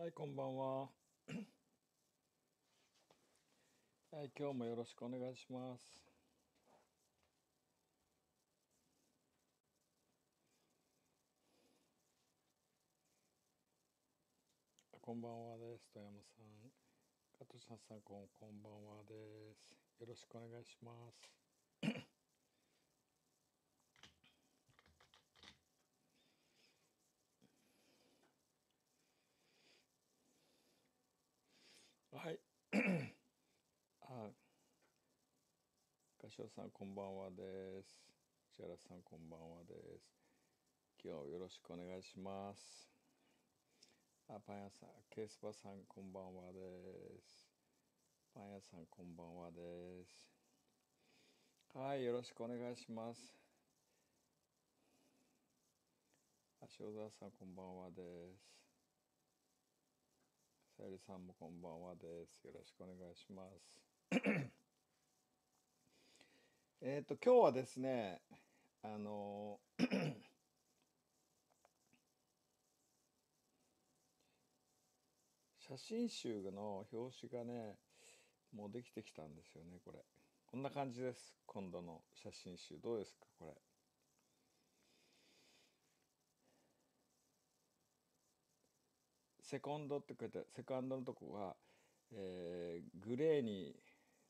はい、こんばんは。はい、今日もよろしくお願いします。こんばんはです。富山さん。加藤さん、こんばんはです。よろしくお願いします。さんこんばんはです。千原さんこんばんはです。今日よろしくお願いします。あ、パン屋さん、ケースバさんこんばんはです。パン屋さんこんばんはです。はい、よろしくお願いします。足尾沢さんこんばんはです。さゆりさんもこんばんはです。よろしくお願いします。えっ、ー、と今日はですねあの 写真集の表紙がねもうできてきたんですよねこれこんな感じです今度の写真集どうですかこれセコンドって書いてセカンドのとこが、えー、グレーに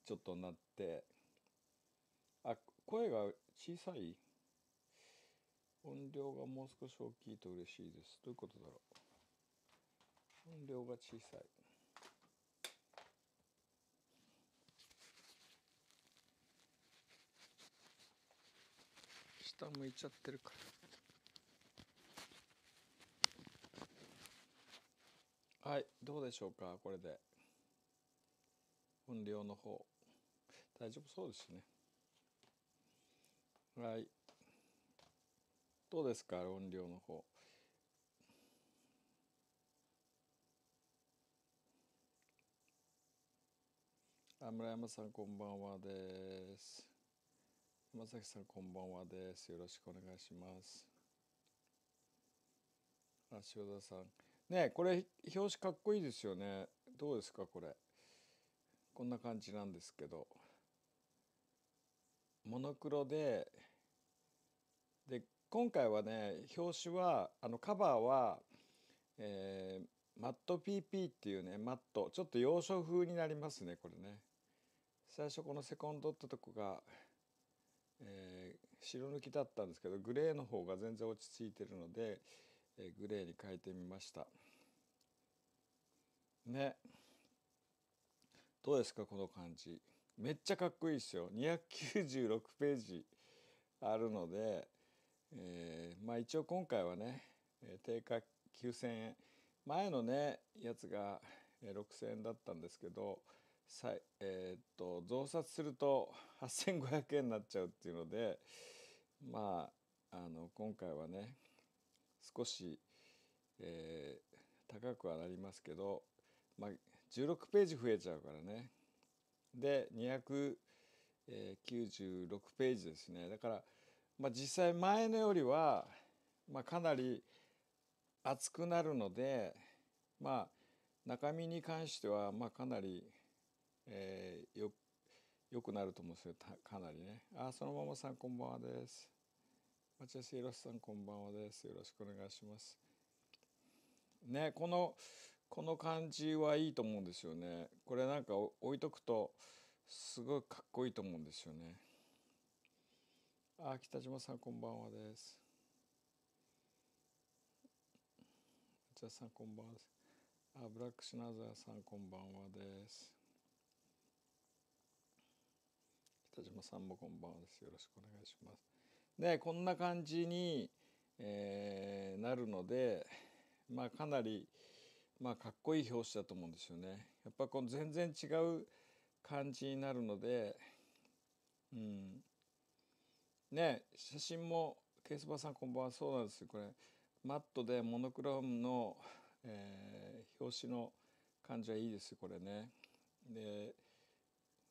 ちょっとなって声が小さい音量がもう少し大きいと嬉しいです。どういうことだろう。音量が小さい。下向いちゃってるから。はい、どうでしょうか、これで。音量の方。大丈夫そうですね。はいどうですか音量の方あ村山さんこんばんはです山崎さんこんばんはですよろしくお願いしますあ塩田さんねこれ表紙かっこいいですよねどうですかこれこんな感じなんですけどモノクロで今回はね表紙はあのカバーは、えー、マット PP っていうねマットちょっと洋書風になりますねこれね最初このセコンドってとこが、えー、白抜きだったんですけどグレーの方が全然落ち着いてるので、えー、グレーに変えてみましたねどうですかこの感じめっちゃかっこいいですよ296ページあるのでえー、まあ一応今回はね定価9,000円前のねやつが6,000円だったんですけど、えー、っと増刷すると8,500円になっちゃうっていうのでまああの今回はね少し、えー、高くはなりますけど、まあ、16ページ増えちゃうからねで296ページですねだからまあ、実際前のよりは、まあ、かなり厚くなるので、まあ、中身に関しては、まあ、かなり、えー、よよくなると思うんですよかなりね。あそのままさんこんばんはです。町田博さんこんばんはです。よろしくお願いします。ねこのこの感じはいいと思うんですよね。これなんか置いとくとすごいかっこいいと思うんですよね。あ北島さんこんばんはです内田さんこんばんはですあブラックシュナザーさんこんばんはです北島さんもこんばんはですよろしくお願いしますねこんな感じに、えー、なるのでまあかなりまあかっこいい表紙だと思うんですよねやっぱこの全然違う感じになるのでうんね写真もケースバーさんこんばんはそうなんですよこれマットでモノクロームの、えー、表紙の感じはいいですよこれね。で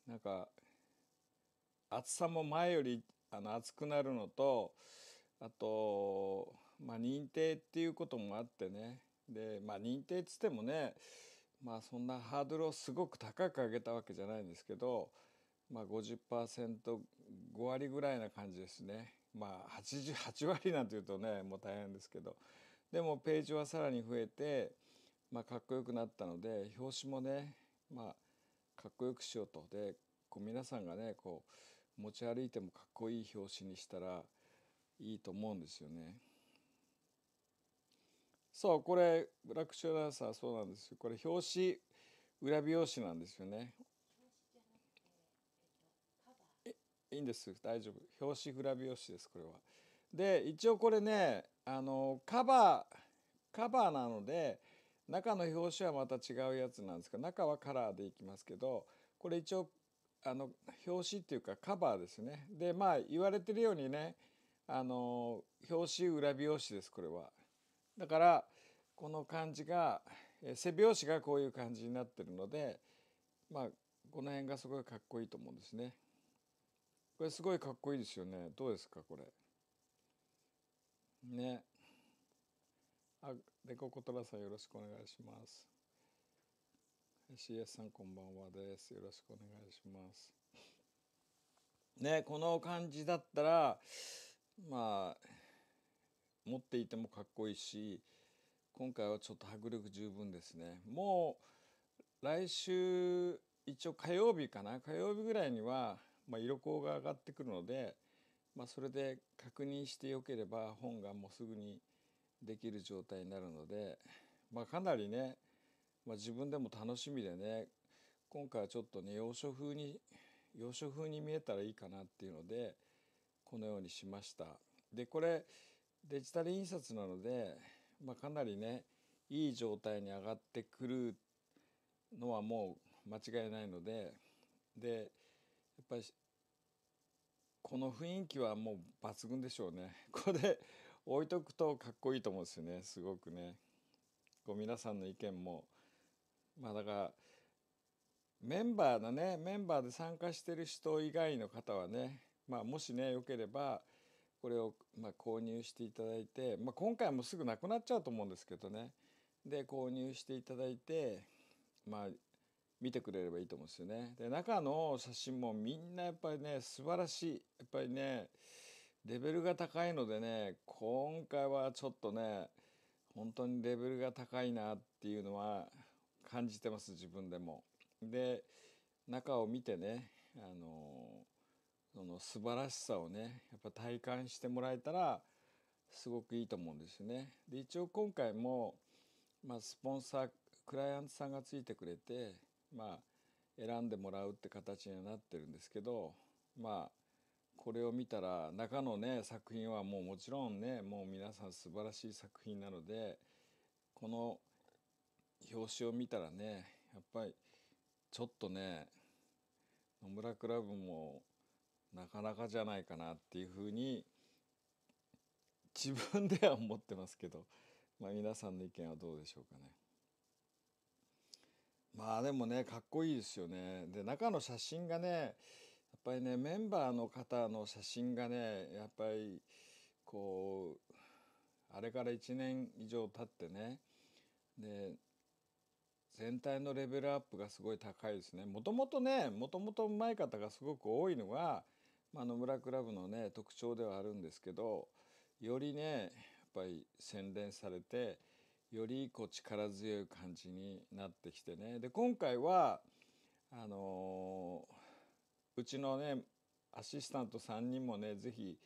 なんか厚さも前よりあの厚くなるのとあと、まあ、認定っていうこともあってねで、まあ、認定っつってもねまあそんなハードルをすごく高く上げたわけじゃないんですけど、まあ50、50% 5割ぐらいな感じですねまあ 8, 8割なんていうとねもう大変ですけどでもページはさらに増えて、まあ、かっこよくなったので表紙もね、まあ、かっこよくしようとでこう皆さんがねこう持ち歩いてもかっこいい表紙にしたらいいと思うんですよね。そうこれブラックシュランサーそうなんですよこれ表紙裏表紙なんですよねいいんです大丈夫表紙グラビオ紙ですこれは。で一応これねあのカバーカバーなので中の表紙はまた違うやつなんですけど中はカラーでいきますけどこれ一応あの表紙っていうかカバーですね。でまあ言われてるようにねあの表紙裏表紙ですこれは。だからこの感じが背表紙がこういう感じになってるのでまあこの辺がすごいかっこいいと思うんですね。これすごいかっこいいですよねどうですかこれねあでここトラさんよろしくお願いします CS さんこんばんはですよろしくお願いしますねこの感じだったらまあ持っていてもかっこいいし今回はちょっと迫力十分ですねもう来週一応火曜日かな火曜日ぐらいにはまあ、色光が上がってくるので、まあ、それで確認してよければ本がもうすぐにできる状態になるので、まあ、かなりね、まあ、自分でも楽しみでね今回はちょっとね洋書風に洋書風に見えたらいいかなっていうのでこのようにしました。でこれデジタル印刷なので、まあ、かなりねいい状態に上がってくるのはもう間違いないのででっぱりこの雰囲気はもう抜群でしょうね ここで置いとくとかっこいいと思うんですよねすごくねこう皆さんの意見もまあだからメンバーだねメンバーで参加してる人以外の方はねまあもしねよければこれをま購入していただいて、まあ、今回もすぐなくなっちゃうと思うんですけどねで購入していただいてまあ見てくれればいいと思うんですよね。で中の写真もみんなやっぱりね素晴らしいやっぱりねレベルが高いのでね今回はちょっとね本当にレベルが高いなっていうのは感じてます自分でも。で中を見てねあのその素晴らしさをねやっぱ体感してもらえたらすごくいいと思うんですよね。で一応今回も、まあ、スポンサークライアントさんがついてくれてまあ選んでもらうって形にはなってるんですけどまあこれを見たら中のね作品はもうもちろんねもう皆さん素晴らしい作品なのでこの表紙を見たらねやっぱりちょっとね野村クラブもなかなかじゃないかなっていうふうに自分では思ってますけど、まあ、皆さんの意見はどうでしょうかね。まあでもねかっこいいですよね。で中の写真がねやっぱりねメンバーの方の写真がねやっぱりこうあれから1年以上経ってねで全体のレベルアップがすごい高いですね。もともとねもともとうまい方がすごく多いのが、まあ、野村クラブのね特徴ではあるんですけどよりねやっぱり洗練されてよりこう力強い感じになってきてねで今回はあのー、うちのねアシスタント3人もね是非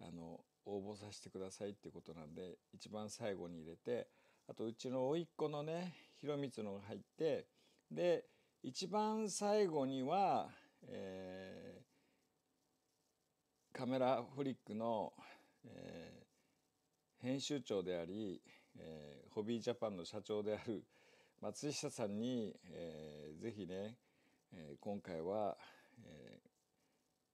あの応募させてくださいっていうことなんで一番最後に入れてあとうちの甥っ子のね博光のが入ってで一番最後には、えー、カメラフリックの、えー、編集長でありえー、ホビージャパンの社長である松下さんに、えー、ぜひね、えー、今回は、え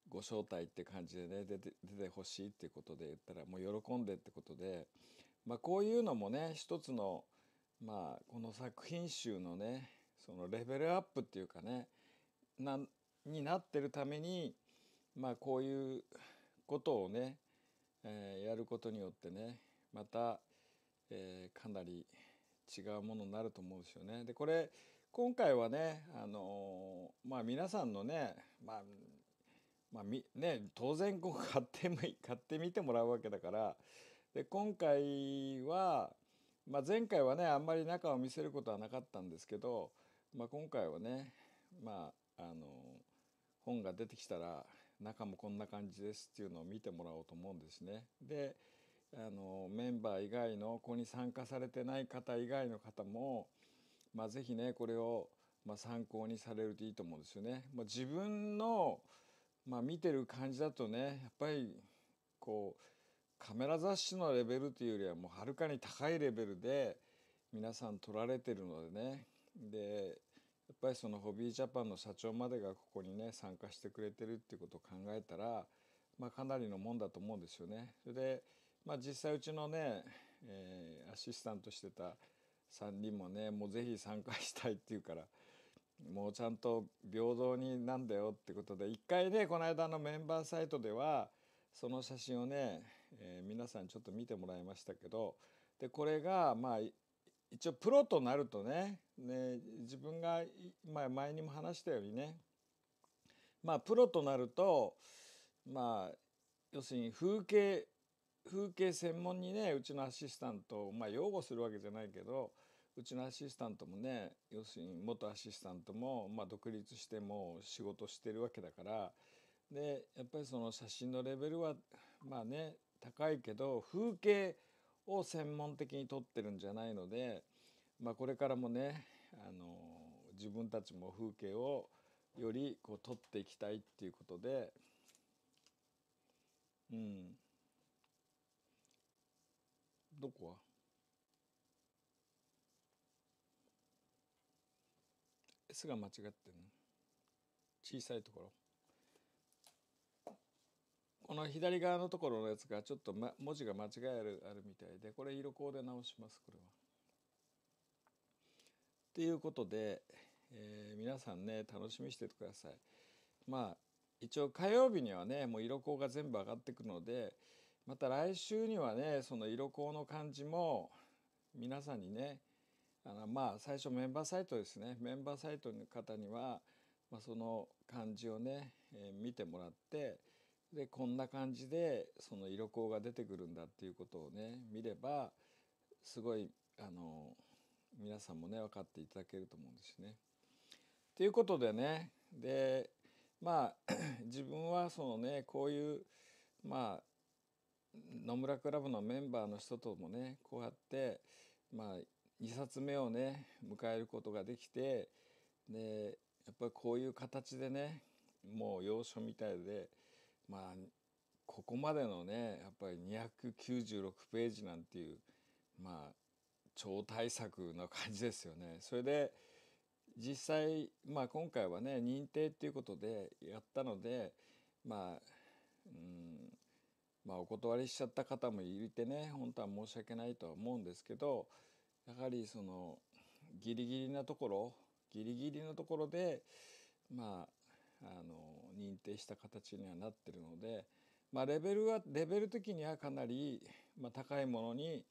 ー、ご招待って感じでね出て出てほしいってことで言ったらもう喜んでってことで、まあ、こういうのもね一つの、まあ、この作品集のねそのレベルアップっていうかねなになってるために、まあ、こういうことをね、えー、やることによってねまたえー、かなり違うものになると思うんですよね。でこれ今回はね、あのー、まあ、皆さんのね,、まあ、まあ、みね当然こう買っても 買ってみてもらうわけだからで今回は、まあ、前回はねあんまり中を見せることはなかったんですけど、まあ、今回はね、まあ、あのー、本が出てきたら中もこんな感じですっていうのを見てもらおうと思うんですね。であのメンバー以外のここに参加されてない方以外の方も、まあ、ぜひねこれを、まあ、参考にされるといいと思うんですよね。まあ、自分の、まあ、見てる感じだとねやっぱりこうカメラ雑誌のレベルというよりはもうはるかに高いレベルで皆さん撮られてるのでねでやっぱりそのホビージャパンの社長までがここにね参加してくれてるっていうことを考えたら、まあ、かなりのもんだと思うんですよね。それでまあ、実際うちのね、えー、アシスタントしてた3人もねもうぜひ参加したいって言うからもうちゃんと平等になんだよってことで一回ねこの間のメンバーサイトではその写真をね、えー、皆さんちょっと見てもらいましたけどでこれがまあ一応プロとなるとねね自分が、前にも話したようにねまあプロとなるとまあ要するに風景風景専門にねうちのアシスタントまあ擁護するわけじゃないけどうちのアシスタントもね要するに元アシスタントも、まあ、独立しても仕事してるわけだからでやっぱりその写真のレベルはまあね高いけど風景を専門的に撮ってるんじゃないので、まあ、これからもねあの自分たちも風景をよりこう撮っていきたいっていうことで、うん、どこはすが間違ってん小さいところこの左側のところのやつがちょっと、ま、文字が間違いあるあるみたいでこれ色コーで直しますこれは。ということで、えー、皆さんね楽しみにしててください。まあ一応火曜日にはねもう色コーが全部上がってくので、また来週にはねその色香の感じも皆さんにねあのまあ最初メンバーサイトですねメンバーサイトの方には、まあ、その感じをね、えー、見てもらってでこんな感じでその色香が出てくるんだっていうことをね見ればすごいあの皆さんもね分かっていただけると思うんですね。ということでねでまあ 自分はそのねこういうまあ野村クラブのメンバーの人ともねこうやってまあ2冊目をね迎えることができてでやっぱりこういう形でねもう要所みたいでまあここまでのねやっぱり296ページなんていうまあ超大作な感じですよね。それで実際、まあ、今回はね認定っていうことでやったのでまあうんまあ、お断りしちゃった方もいてね本当は申し訳ないとは思うんですけどやはりそのギリギリなところギリギリのところでまああの認定した形にはなってるので、まあ、レベルはレベル的にはかなり、まあ、高いものに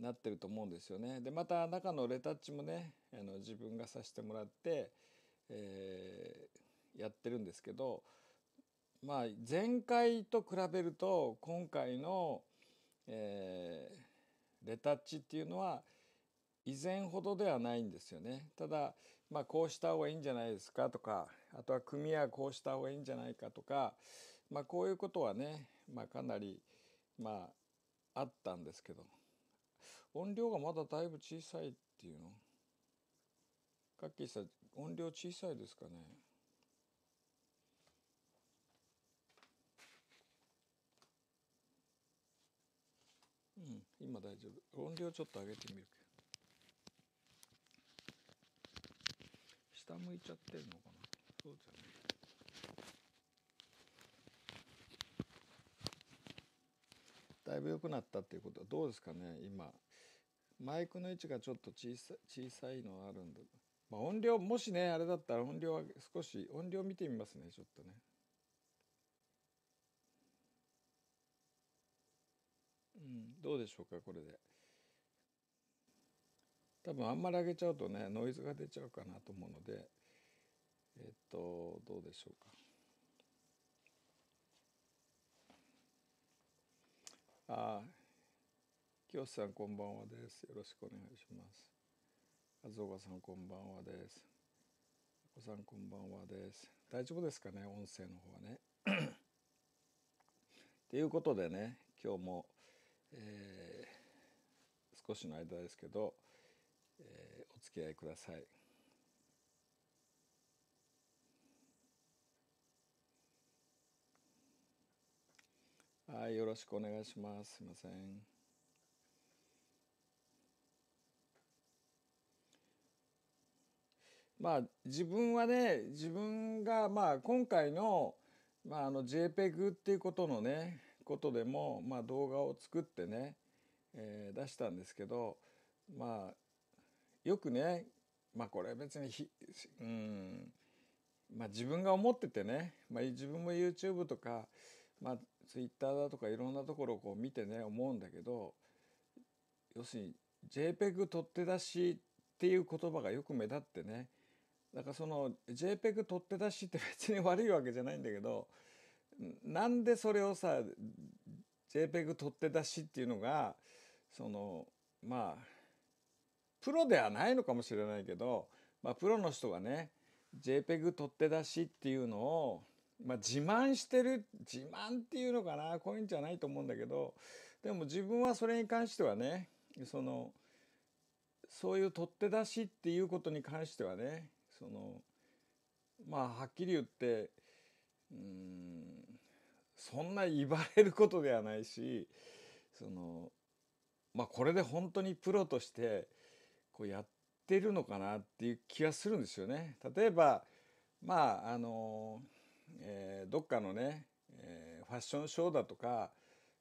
なってると思うんですよね。でまた中のレタッチもねあの自分がさせてもらって、えー、やってるんですけど。まあ、前回と比べると今回の、えー、レタッチっていうのは以前ほどではないんですよね。ただ、まあ、こうした方がいいんじゃないですかとかあとは組はこうした方がいいんじゃないかとか、まあ、こういうことはね、まあ、かなり、まあ、あったんですけど音量がまだだいぶ小さいっていうのカッキーさん音量小さいですかね。今大丈夫音量ちょっと上げてみるけど下向いちゃってるのかなそうじゃないだいぶ良くなったっていうことはどうですかね今マイクの位置がちょっと小さ小さいのはあるんだ、まあ、音量もしねあれだったら音量は少し音量見てみますねちょっとね。、どうでしょうかこれで多分あんまり上げちゃうとねノイズが出ちゃうかなと思うのでえっとどうでしょうかあきよしさんこんばんはですよろしくお願いしますあずおばさんこんばんはですお子さんこんばんはです大丈夫ですかね音声の方はねと いうことでね今日もえー、少しの間ですけど、えー、お付き合いください。はい、よろしくお願いします。すいません。まあ自分はね自分がまあ今回の,、まああの JPEG っていうことのねことでも、まあ、動画を作ってね、えー、出したんですけどまあよくねまあこれ別にひうんまあ自分が思っててね、まあ、自分も YouTube とか、まあ、Twitter だとかいろんなところをこう見てね思うんだけど要するに JPEG 取って出しっていう言葉がよく目立ってねだからその JPEG 取って出しって別に悪いわけじゃないんだけど、うんなんでそれをさ JPEG 取って出しっていうのがそのまあプロではないのかもしれないけど、まあ、プロの人がね JPEG 取って出しっていうのを、まあ、自慢してる自慢っていうのかなこういうんじゃないと思うんだけどでも自分はそれに関してはねそのそういう取って出しっていうことに関してはねそのまあはっきり言ってうんそんな言われることではないしそのまあこれで本当にプロとしてこうやってるのかなっていう気がするんですよね。例えばまああの、えー、どっかのね、えー、ファッションショーだとか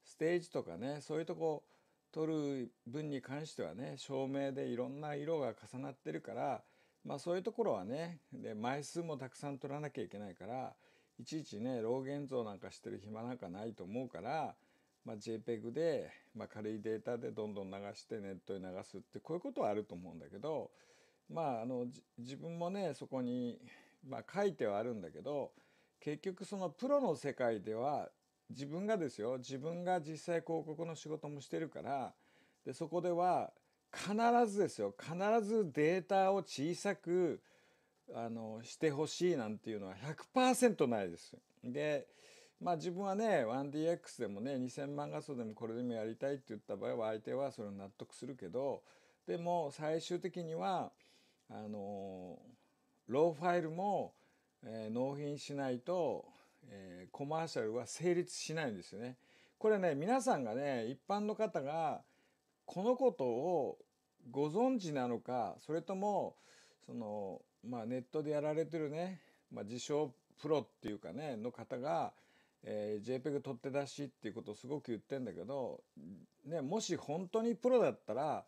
ステージとかねそういうとこ撮る分に関してはね照明でいろんな色が重なってるから、まあ、そういうところはねで枚数もたくさん撮らなきゃいけないからいちいちね老現像なんかしてる暇なんかないと思うから、まあ、JPEG で、まあ、軽いデータでどんどん流してネットに流すってこういうことはあると思うんだけどまああの自分もねそこに、まあ、書いてはあるんだけど結局そのプロの世界では自分がですよ自分が実際広告の仕事もしてるからでそこでは必ずですよ必ずデータを小さくあのしてほしいなんていうのは100%ないです。でまあ自分はね 1DX でもね2,000万画素でもこれでもやりたいって言った場合は相手はそれを納得するけどでも最終的にはあのローファイルも、えー、納品しないと、えー、コマーシャルは成立しないんですよね。これね皆さんがね一般の方がこのことをご存知なのかそれともそのまあ、ネットでやられてるね、まあ、自称プロっていうかねの方が、えー、JPEG 取って出しっていうことをすごく言ってんだけど、ね、もし本当にプロだったら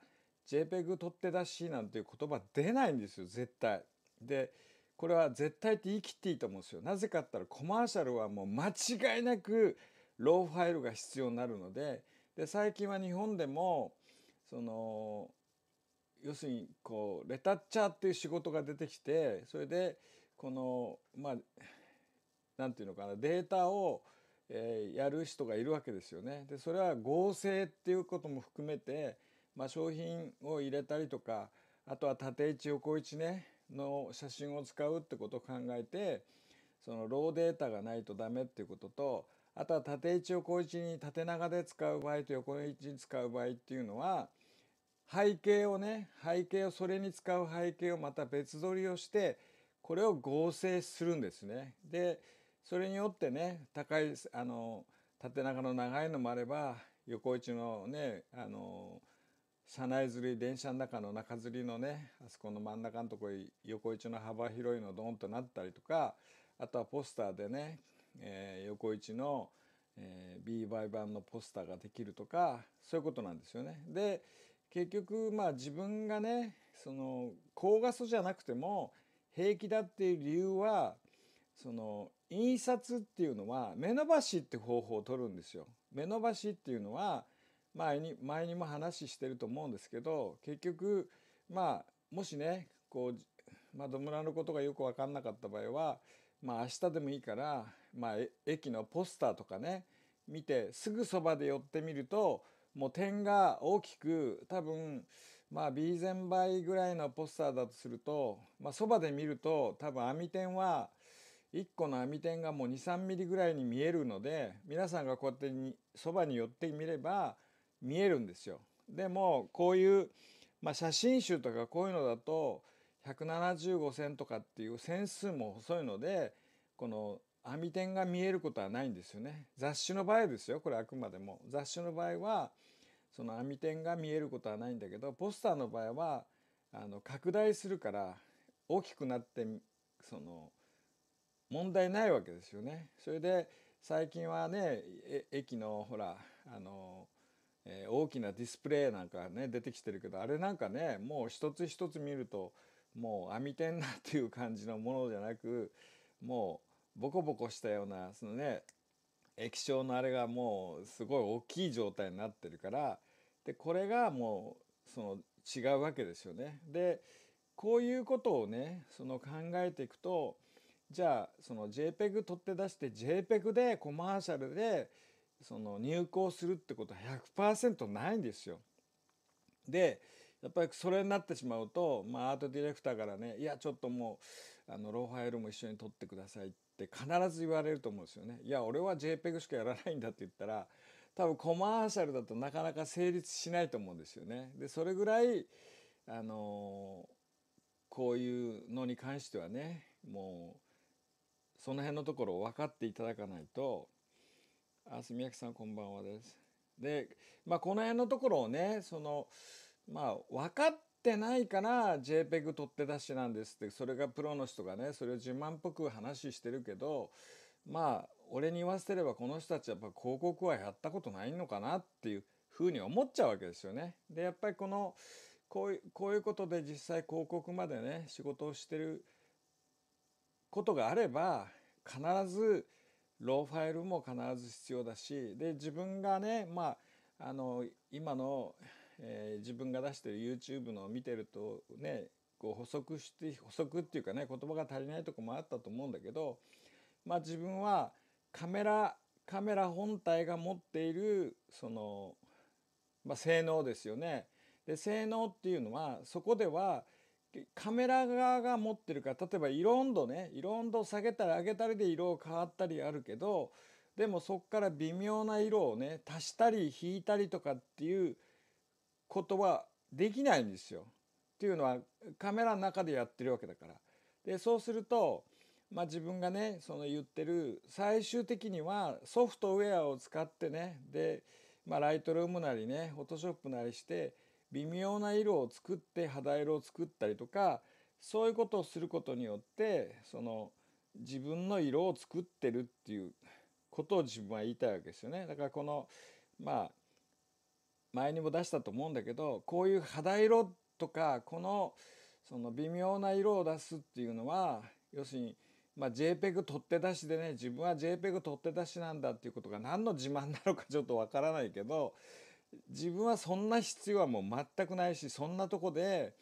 JPEG 取って出しなんていう言葉出ないんですよ絶対。でこれは絶対って言い切っていいと思うんですよ。なぜかったらコマーシャルはもう間違いなくローファイルが必要になるのでで最近は日本でもその要するにこうレタッチャーっていう仕事が出てきてそれでこのまあ何て言うのかなデータを、えやる人がいるわけですよね。でそれは合成っていうことも含めて、まあ、商品を入れたりとかあとは縦位置横位置ねの写真を使うってことを考えてそのローデータがないとダメっていうこととあとは縦位置横位置に縦長で使う場合と横位置に使う場合っていうのは背景をね背景をそれに使う背景をまた別撮りをしてこれを合成するんですね。でそれによってね高いあの縦長の長いのもあれば横一のねあの車内釣り電車の中の中釣りのねあそこの真ん中のとこ横一の幅広いのドンとなったりとかあとはポスターでね、えー、横一の、えー、B 倍版のポスターができるとかそういうことなんですよね。で結局まあ自分がねその高画素じゃなくても平気だっていう理由はその印刷っていうのは目伸ばしって方法を取るんですよ。目伸ばしっていうのは前に前にも話してると思うんですけど結局まあもしねこう、まあ、どむのことがよく分かんなかった場合はまあ明日でもいいから、まあ、駅のポスターとかね見てすぐそばで寄ってみるともう点が大きく多分まあ B 前倍ぐらいのポスターだとするとまあそばで見ると多分網点は1個の網点がもう23ミリぐらいに見えるので皆さんがこうやってにそばに寄ってみれば見えるんですよ。でもこういう、まあ、写真集とかこういうのだと175線とかっていう線数も細いのでこの網点が見えることはないんですよね。雑種の場合ですよこれあくまでも雑種の場合はその網点が見えることはないんだけどポスターの場合はあの拡大するから大きくなってその問題ないわけですよね。それで最近はね駅のほらあの、えー、大きなディスプレイなんかね出てきてるけどあれなんかねもう一つ一つ見るともう網点なっていう感じのものじゃなくもうボコボコしたようなそのね液晶のあれがもうすごい大きい状態になってるからでこれがもうその違うわけですよね。でこういうことをねその考えていくとじゃあその JPEG 取って出して JPEG でコマーシャルでその入稿するってことは100%ないんですよ。でやっぱりそれになってしまうと、まあ、アートディレクターからね「いやちょっともうあのローファイルも一緒に撮ってください」ってって必ず言われると思うんですよね。いや俺は JPEG しかやらないんだって言ったら多分コマーシャルだとなかなか成立しないと思うんですよね。でそれぐらいあのこういうのに関してはねもうその辺のところを分かっていただかないと「あすみやきさんこんばんはです」でまあこの辺のところをねそのまあ分かってってないから JPEG 取って出しなんですってそれがプロの人がねそれを自慢っぽく話してるけどまあ俺に言わせればこの人たちはやっぱ広告はやったことないのかなっていうふうに思っちゃうわけですよね。でやっぱりこのこういうこういうことで実際広告までね仕事をしてることがあれば必ずローファイルも必ず必要だしで自分がねまああの今のえー、自分が出してる YouTube のを見てるとねこう補足して補足っていうかね言葉が足りないとこもあったと思うんだけどまあ自分はカメラカメラ本体が持っているその、まあ、性能ですよね。で性能っていうのはそこではカメラ側が持ってるか例えば色温度ね色温度下げたり上げたりで色を変わったりあるけどでもそこから微妙な色をね足したり引いたりとかっていうことはできないんですよ。っていうのはカメラの中でやってるわけだから。でそうすると、まあ、自分がねその言ってる最終的にはソフトウェアを使ってねで、まあ、ライトルームなりねフォトショップなりして微妙な色を作って肌色を作ったりとかそういうことをすることによってその自分の色を作ってるっていうことを自分は言いたいわけですよね。だからこのまあ前にも出したと思うんだけどこういう肌色とかこのその微妙な色を出すっていうのは要するに、まあ、JPEG 取って出しでね自分は JPEG 取って出しなんだっていうことが何の自慢なのかちょっとわからないけど自分はそんな必要はもう全くないしそんなとこで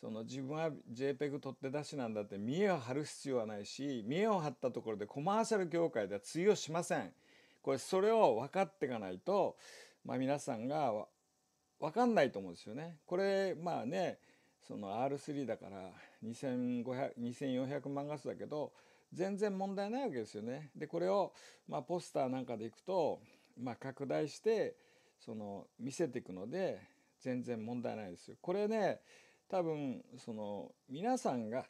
その自分は JPEG 取って出しなんだって見栄を張る必要はないし見栄を張ったところでコマーシャル業界では通用しません。これそれを分かっていかないとまあ、皆さんが分かんないと思うんですよね。これまあねその R3 だから2400万画素だけど全然問題ないわけですよね。でこれを、まあ、ポスターなんかでいくと、まあ、拡大してその見せていくので全然問題ないですよ。これね多分その皆さんが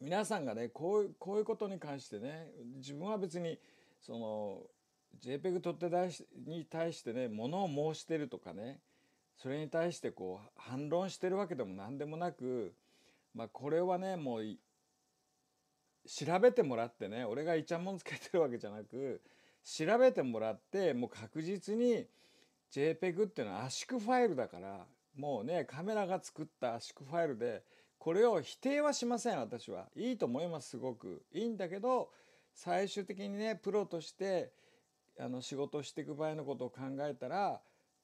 皆さんがねこうこういうことに関してね自分は別にその JPEG 取って対しに対してねものを申してるとかねそれに対してこう反論してるわけでも何でもなく、まあ、これはねもう調べてもらってね俺がいちゃもんつけてるわけじゃなく調べてもらってもう確実に JPEG っていうのは圧縮ファイルだからもうねカメラが作った圧縮ファイルでこれを否定はしません私はいいと思いますすごくいいんだけど最終的にねプロとしてあの仕事していく場合のことを考えたらや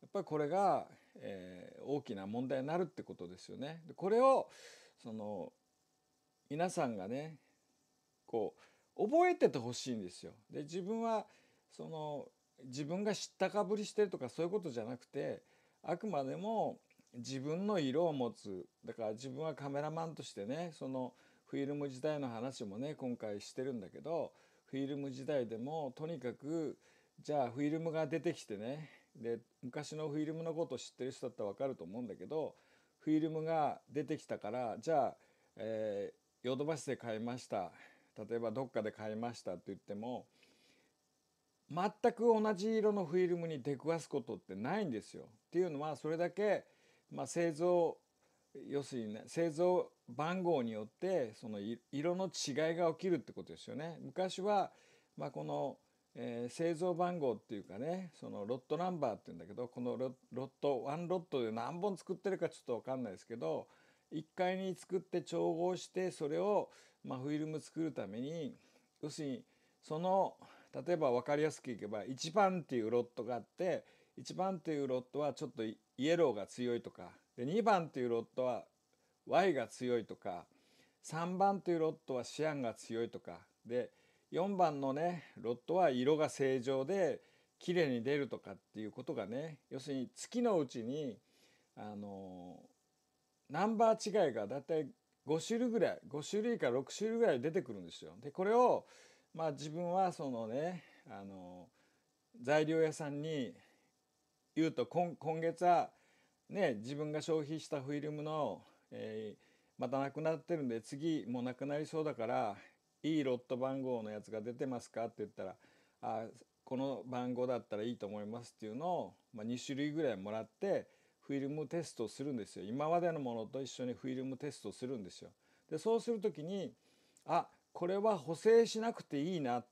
っぱりこれが、えー、大きな問題になるってことですよね。でこれをその皆さんがねこう覚えててほしいんですよ。で自分はその自分が知ったかぶりしてるとかそういうことじゃなくてあくまでも自分の色を持つだから自分はカメラマンとしてねそのフィルム時代の話もね今回してるんだけどフィルム時代でもとにかくじゃあフィルムが出てきてねで昔のフィルムのこと知ってる人だったら分かると思うんだけどフィルムが出てきたからじゃあ、えー、ヨドバシで買いました例えばどっかで買いましたって言っても全く同じ色のフィルムに出くわすことってないんですよ。っていうのはそれだけ、まあ、製造要するにね製造番号によってその色の違いが起きるってことですよね。昔は、まあ、このえー、製造番号っていうかねそのロットナンバーっていうんだけどこのロットワンロットで何本作ってるかちょっと分かんないですけど1階に作って調合してそれを、まあ、フィルム作るために要するにその例えば分かりやすくいけば1番っていうロットがあって1番っていうロットはちょっとイエローが強いとかで2番っていうロットは Y が強いとか3番っていうロットはシアンが強いとかで4番のねロットは色が正常で綺麗に出るとかっていうことがね要するに月のうちにあのナンバー違いがだいたい5種類ぐらい5種類か6種類ぐらい出てくるんですよ。でこれをまあ自分はそのねあの材料屋さんに言うと今今月はね自分が消費したフィルムの、えー、またなくなってるんで次もうなくなりそうだからいいロット番号のやつが出てますか?」って言ったら「あこの番号だったらいいと思います」っていうのを、まあ、2種類ぐらいもらってフィルムテストするんですよ今までのものと一緒にフィルムテストするんですよ。でそうする時にあこれは補正しなくていいなっ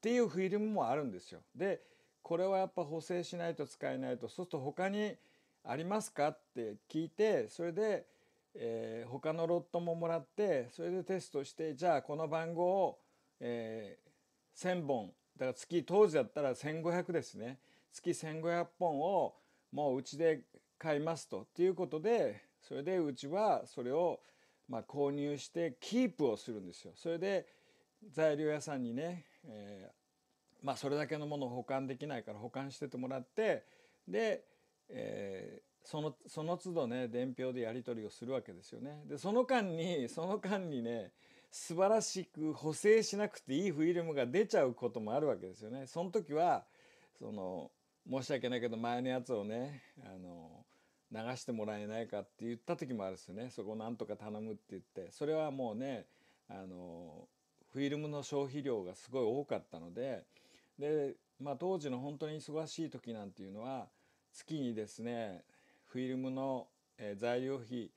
ていうフィルムもあるんですよ。でこれはやっぱ補正しないと使えないとそうすると他にありますかって聞いてそれでえー、他のロットももらってそれでテストしてじゃあこの番号を、えー、1,000本だから月当時だったら1,500ですね月1,500本をもううちで買いますとっていうことでそれでうちはそれをまあ購入してキープをするんですよ。それで材料屋さんにね、えー、まあそれだけのものを保管できないから保管しててもらってで、えそのその都度ね伝票でやり取りをするわけですよね。でその間にその間にね素晴らしく補正しなくていいフィルムが出ちゃうこともあるわけですよね。その時はその申し訳ないけど前のやつをねあの流してもらえないかって言った時もあるんですよねそこをなんとか頼むって言ってそれはもうねあのフィルムの消費量がすごい多かったのでで、まあ、当時の本当に忙しい時なんていうのは月にですねフィルムの、えー、材料費、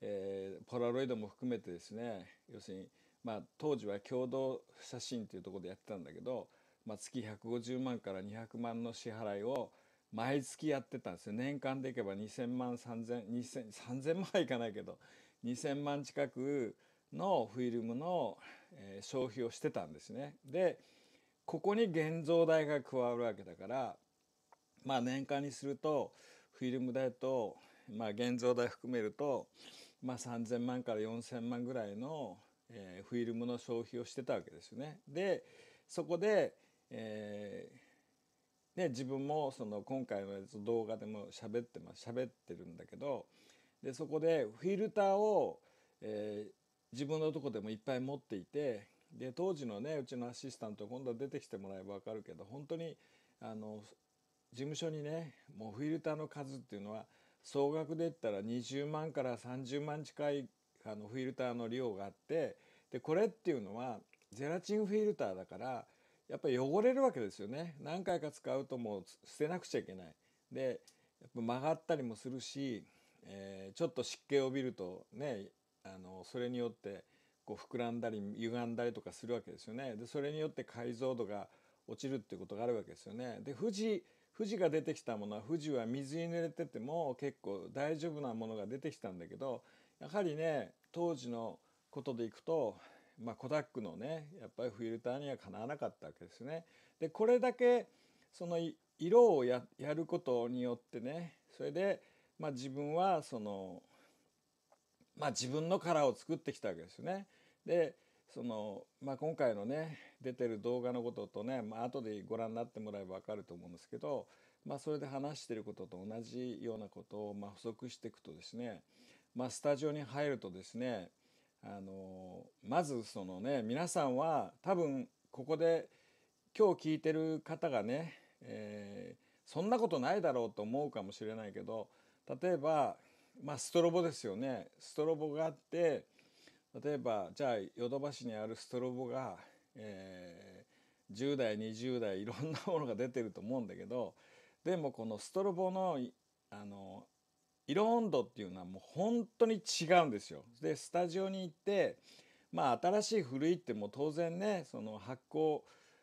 えー、ポラロイドも含めてですね要するに、まあ、当時は共同写真というところでやってたんだけど、まあ、月150万から200万の支払いを毎月やってたんですよ年間でいけば2,000万3,000万はいかないけど2,000万近くのフィルムの、えー、消費をしてたんですね。でここに現像代が加わるわけだからまあ年間にするとフィルム代と、まあ、現像代含めると、まあ、3,000万から4,000万ぐらいの、えー、フィルムの消費をしてたわけですよね。でそこで、えーね、自分もその今回の動画でも喋ってます喋ってるんだけどでそこでフィルターを、えー、自分のとこでもいっぱい持っていてで当時のねうちのアシスタント今度は出てきてもらえば分かるけど本当にあの事務所にねもうフィルターの数っていうのは総額で言ったら20万から30万近いあのフィルターの量があってでこれっていうのはゼラチンフィルターだからやっぱり汚れるわけですよね何回か使うともう捨てなくちゃいけないでやっぱ曲がったりもするし、えー、ちょっと湿気を帯びるとねあのそれによってこう膨らんだり歪んだりとかするわけですよねでそれによって解像度が落ちるっていうことがあるわけですよねで富士富士が出てきたものは富士は水に濡れてても結構大丈夫なものが出てきたんだけどやはりね当時のことでいくと、まあ、コダックのねやっぱりフィルターにはかなわなかったわけですね。でこれだけその色をやることによってねそれで、まあ、自分はその、まあ、自分の殻を作ってきたわけですね。でその、まあ、今回のね出てる動画のこととね、まあ後でご覧になってもらえば分かると思うんですけど、まあ、それで話してることと同じようなことをま補足していくとですね、まあ、スタジオに入るとですねあのまずそのね皆さんは多分ここで今日聞いてる方がね、えー、そんなことないだろうと思うかもしれないけど例えば、まあ、ストロボですよねストロボがあって例えばじゃあヨドバシにあるストロボがえー、10代20代いろんなものが出てると思うんだけどでもこのストロボのあの色温度っていうのはもう本当に違うんですよ。でスタジオに行ってまあ新しい古いってもう当然ねその発酵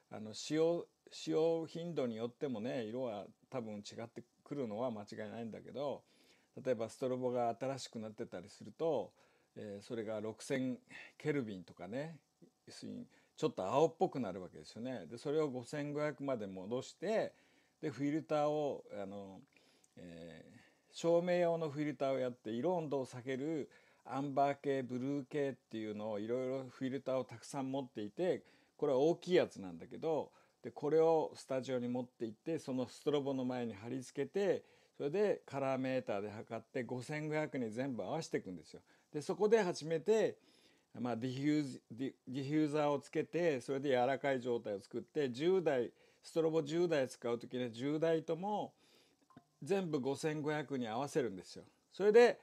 あの使用使用頻度によってもね色は多分違ってくるのは間違いないんだけど例えばストロボが新しくなってたりすると、えー、それが6,000ケルビンとかね要するにちょっと青っぽくなるわけですよね。でそれを5500まで戻してでフィルターをあの、えー、照明用のフィルターをやって色温度を下げるアンバー系ブルー系っていうのをいろいろフィルターをたくさん持っていてこれは大きいやつなんだけどでこれをスタジオに持って行ってそのストロボの前に貼り付けてそれでカラーメーターで測って5500に全部合わせていくんですよ。でそこで初めてまあ、ディフューズディフューザーをつけてそれで柔らかい状態を作って10台ストロボ10台使う時ね10台とも全部5500に合わせるんですよ。それで、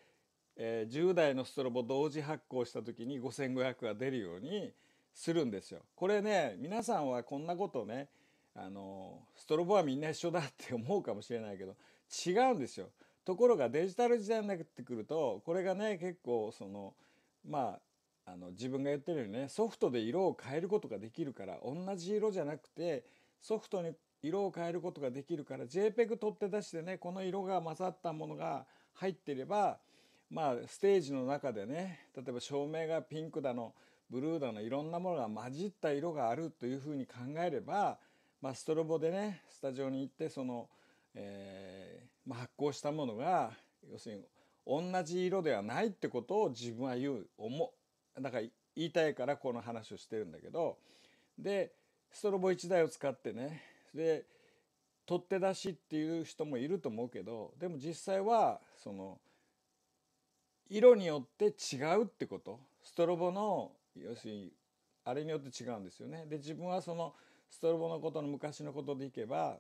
えー、10台のストロボ同時発酵した時に5500が出るようにするんですよ。これね皆さんはこんなことねあのストロボはみんな一緒だって思うかもしれないけど違うんですよ。ところがデジタル時代になってくるとこれがね結構そのまああの自分が言ってるようにねソフトで色を変えることができるから同じ色じゃなくてソフトに色を変えることができるから JPEG 取って出してねこの色が混ざったものが入っていればまあステージの中でね例えば照明がピンクだのブルーだのいろんなものが混じった色があるというふうに考えれば、まあ、ストロボでねスタジオに行ってその、えーまあ、発光したものが要するに同じ色ではないってことを自分は言う思だから言いたいからこの話をしてるんだけどでストロボ1台を使ってねで取っ手出しっていう人もいると思うけどでも実際はその色によって違うってことストロボの要するにあれによって違うんですよね。で自分はそのストロボのことの昔のことでいけば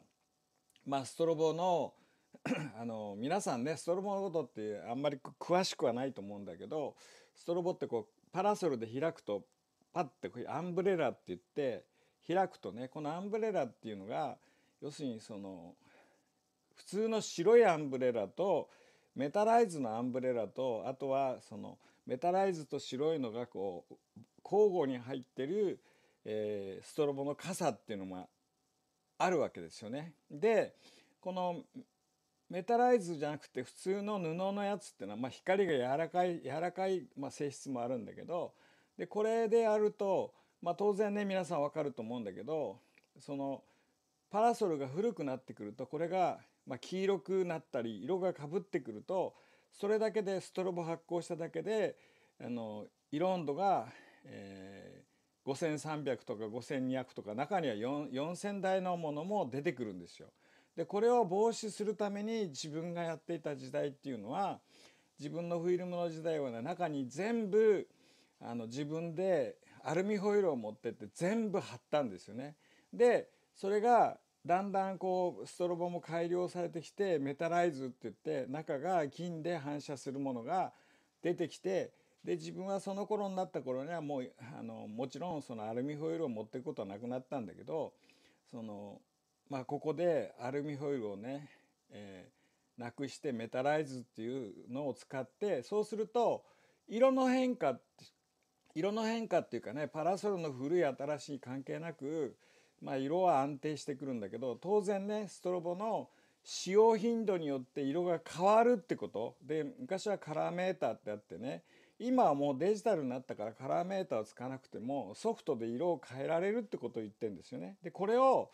まあストロボの あの皆さんねストロボのことってあんまり詳しくはないと思うんだけどストロボってこうパラソルで開くとパッてアンブレラって言って開くとねこのアンブレラっていうのが要するにその普通の白いアンブレラとメタライズのアンブレラとあとはそのメタライズと白いのがこう交互に入ってる、えー、ストロボの傘っていうのもあるわけですよね。でこのメタライズじゃなくて普通の布のやつっていうのは、まあ、光が柔らかい柔らかい、まあ、性質もあるんだけどでこれでやると、まあ、当然ね皆さんわかると思うんだけどそのパラソルが古くなってくるとこれが、まあ、黄色くなったり色がかぶってくるとそれだけでストロボ発光しただけであの色温度が、えー、5300とか5200とか中には4000台のものも出てくるんですよ。でこれを防止するために自分がやっていた時代っていうのは自分のフィルムの時代はね中に全部あの自分でアルミホイルを持ってって全部貼ったんですよね。でそれがだんだんこうストロボも改良されてきてメタライズって言って中が銀で反射するものが出てきてで自分はその頃になった頃にはもうあのもちろんそのアルミホイルを持っていくことはなくなったんだけどそのまあ、ここでアルミホイルをね、えー、なくしてメタライズっていうのを使ってそうすると色の変化色の変化っていうかねパラソルの古い新しい関係なく、まあ、色は安定してくるんだけど当然ねストロボの使用頻度によって色が変わるってことで昔はカラーメーターってあってね今はもうデジタルになったからカラーメーターを使わなくてもソフトで色を変えられるってことを言ってるんですよね。でこれを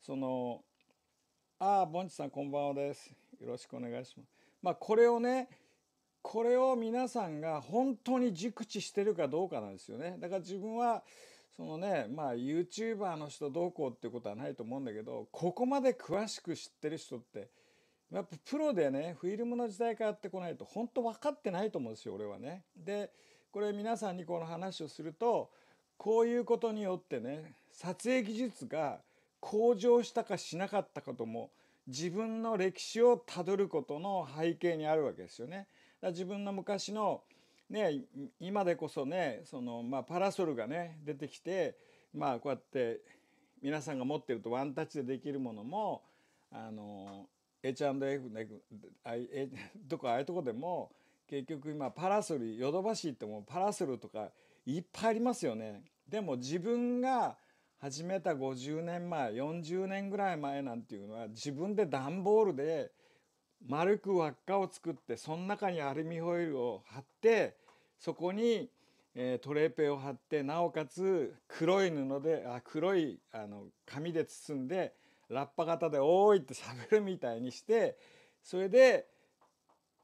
その「ああぼんちさんこんばんはですよろしくお願いします」まあこれをねこれを皆さんが本当に熟知してるかどうかなんですよね。だから自分はそのねまあ YouTuber の人どうこうってことはないと思うんだけどここまで詳しく知ってる人ってやっぱプロでねフィルムの時代からやってこないと本当分かってないと思うんですよ俺はね。でこれ皆さんにこの話をするとこういうことによってね撮影技術が向上したかしなかったかとも自分の歴史をたどることの背景にあるわけですよね。だ自分の昔のね、今でこそねその、まあ、パラソルがね出てきて、まあ、こうやって皆さんが持ってるとワンタッチでできるものもあの H&F ねとか ああいうとこでも結局今パラソルヨドバシってもパラソルとかいっぱいありますよね。でも自分が始めた50年前40年ぐらい前なんていうのは自分で段ボールで丸く輪っかを作ってその中にアルミホイルを貼ってそこに、えー、トレーペを貼ってなおかつ黒い布であ黒いあの紙で包んでラッパ型で「おーい!」ってしゃべるみたいにしてそれで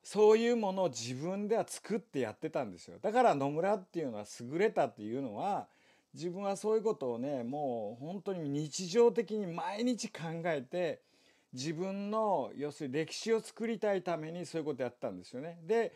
そういうものを自分では作ってやってたんですよだから野村っていうのは優れたっていうのは自分はそういうことをねもう本当に日常的に毎日考えて自分の要するに歴史を作りたいためにそういうことやったんですよね。で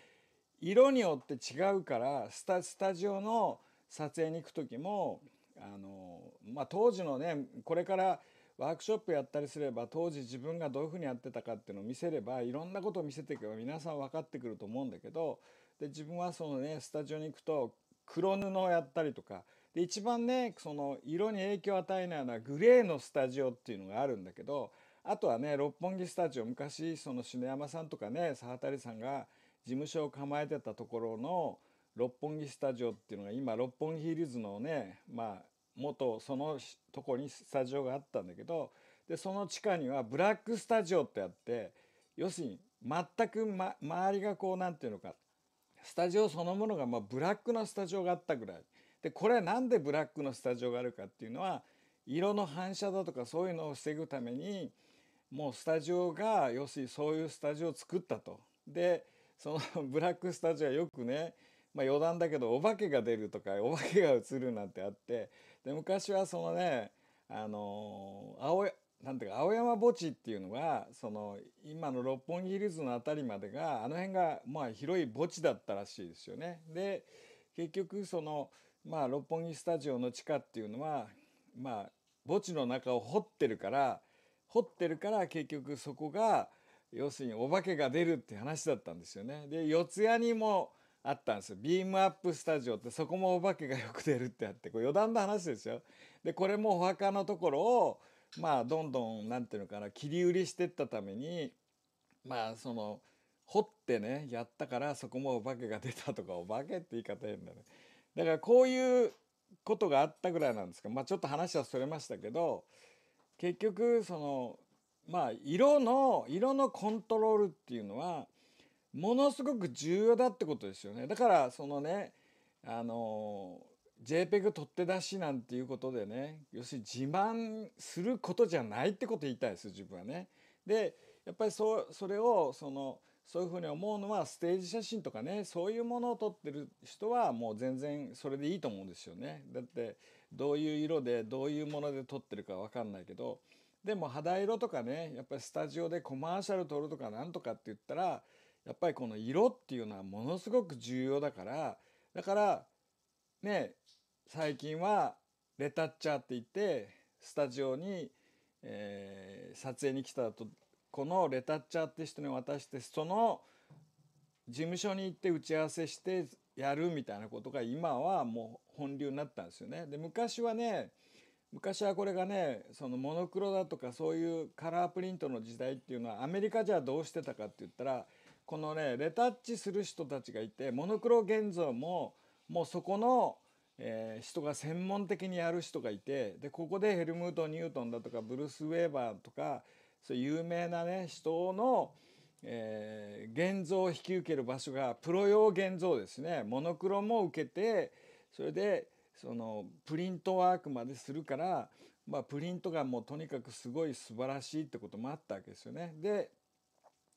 色によって違うからスタジオの撮影に行く時もあの、まあ、当時のねこれからワークショップやったりすれば当時自分がどういうふうにやってたかっていうのを見せればいろんなことを見せていけば皆さん分かってくると思うんだけどで自分はそのねスタジオに行くと黒布をやったりとかで一番ねその色に影響を与えないのはグレーのスタジオっていうのがあるんだけどあとはね六本木スタジオ昔その篠山さんとかね佐渡さんが事務所を構えてたところの六本木スタジオっていうのが今六本木ヒルズのねまあ元そのとこにスタジオがあったんだけどでその地下にはブラックスタジオってあって要するに全く、ま、周りがこう何て言うのかスタジオそのものが、まあ、ブラックなスタジオがあったぐらいでこれは何でブラックのスタジオがあるかっていうのは色の反射だとかそういうのを防ぐためにもうスタジオが要するにそういうスタジオを作ったと。でその ブラックスタジオはよくねまあ、余談だけどお化けが出るとかお化けが映るなんてあってで昔はそのねあの青なんていうか青山墓地っていうのがその今の六本木ヒルズの辺りまでがあの辺がまあ広い墓地だったらしいですよね。で結局そのまあ六本木スタジオの地下っていうのはまあ墓地の中を掘ってるから掘ってるから結局そこが要するにお化けが出るって話だったんですよね。で四谷にもあったんですよ。ビームアップスタジオってそこもお化けがよく出るってあってこれ余談の話ですよ。でこれもお墓のところをまあどんどん何ていうのかな切り売りしてったためにまあその掘ってねやったからそこもお化けが出たとかお化けって言い方変だね。だからこういうことがあったぐらいなんですけど、まあ、ちょっと話はそれましたけど結局そのまあ色の色のコントロールっていうのはものすごく重要だってことですよね。だからそのねあの JPEG 取って出しなんていうことでね要するに自慢することじゃないってこと言いたいです自分はね。でやっぱりそそれをそのそういうふうに思うのはステージ写真とかねそういうものを撮ってる人はもう全然それでいいと思うんですよね。だってどういう色でどういうもので撮ってるか分かんないけどでも肌色とかねやっぱりスタジオでコマーシャル撮るとかなんとかって言ったらやっぱりこの色っていうのはものすごく重要だからだからね最近はレタッチャーって言ってスタジオに、えー、撮影に来たとこのレタッチャーって人に渡してその事務所に行って打ち合わせしてやるみたいなことが今はもう本流になったんですよね。で昔はね昔はこれがねそのモノクロだとかそういうカラープリントの時代っていうのはアメリカじゃどうしてたかって言ったらこのねレタッチする人たちがいてモノクロ現像ももうそこの、えー、人が専門的にやる人がいてでここでヘルムート・ニュートンだとかブルース・ウェーバーとかそう有名なね人の、えー、現像を引き受ける場所がプロ用現像ですねモノクロも受けてそれでそのプリントワークまでするから、まあ、プリントがもうとにかくすごい素晴らしいってこともあったわけですよね。で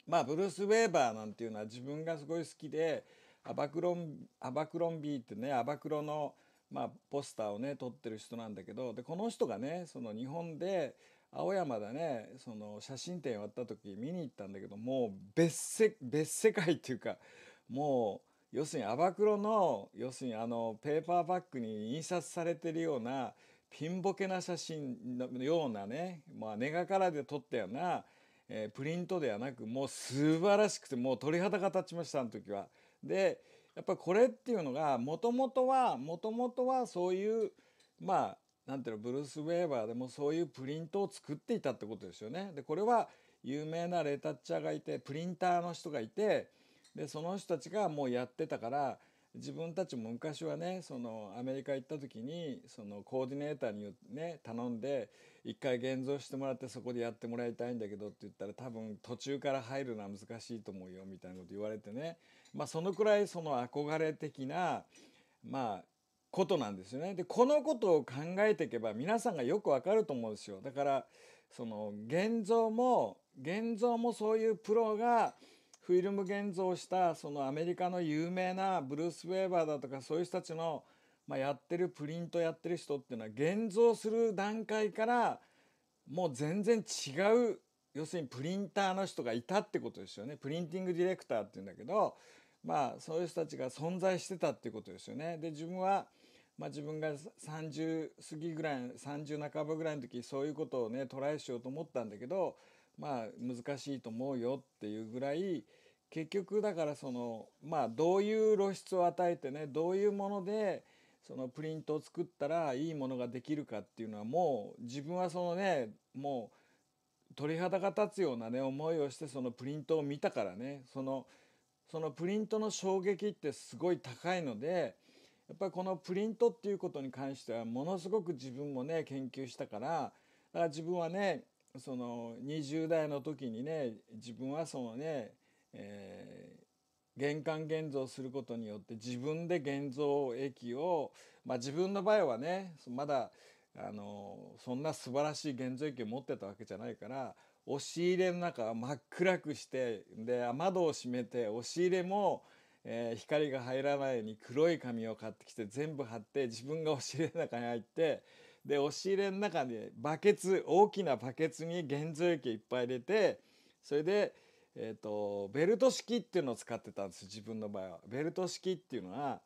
まあブルース・ウェーバーなんていうのは自分がすごい好きでアバクロンアバクロンビーってねアバクロの、まあ、ポスターをね撮ってる人なんだけどでこの人がねその日本で青山でねその写真展をやった時見に行ったんだけどもう別世別世界っていうかもう要するにアバクロの要するにあのペーパーバッグに印刷されてるようなピンボケな写真のようなね、まあ、ネガからで撮ったような、えー、プリントではなくもう素晴らしくてもう鳥肌が立ちましたあの時は。でやっぱこれっていうのがもともとはもともとはそういうまあなんていうのブルース・ウェーバーでもそういうプリントを作っていたってことですよね。でこれは有名なレタッチャーがいてプリンターの人がいてでその人たちがもうやってたから自分たちも昔はねそのアメリカ行った時にそのコーディネーターに、ね、頼んで一回現像してもらってそこでやってもらいたいんだけどって言ったら多分途中から入るのは難しいと思うよみたいなこと言われてね、まあ、そのくらいその憧れ的な、まあ、ことなんですよね。でこのことを考えていけば皆さんがよくわかると思うんですよ。だからその現像も現像もそういうプロがフィルム現像したそのアメリカの有名なブルース・ウェーバーだとかそういう人たちの、まあ、やってるプリントやってる人っていうのは現像する段階からもう全然違う要するにプリンターの人がいたってことですよねプリンティングディレクターっていうんだけどまあそういう人たちが存在してたっていうことですよね。で自分はまあ、自分が30過ぎぐらい30半ばぐらいの時そういうことをねトライしようと思ったんだけどまあ難しいと思うよっていうぐらい結局だからそのまあどういう露出を与えてねどういうものでそのプリントを作ったらいいものができるかっていうのはもう自分はそのねもう鳥肌が立つようなね思いをしてそのプリントを見たからねそのそのプリントの衝撃ってすごい高いので。やっぱりこのプリントっていうことに関してはものすごく自分もね研究したからだから自分はねその20代の時にね自分はそのね、えー、玄関現像することによって自分で現像液を、まあ、自分の場合はねまだあのそんな素晴らしい現像液を持ってたわけじゃないから押し入れの中は真っ暗くしてで雨戸を閉めて押し入れもえー、光が入らないように黒い紙を買ってきて全部貼って自分が押し入れの中に入ってで押し入れの中にバケツ大きなバケツに現像液いっぱい入れてそれで、えーと、とベルト式っていうのを使ってたんです自分の場合は。ベルト式っていうのは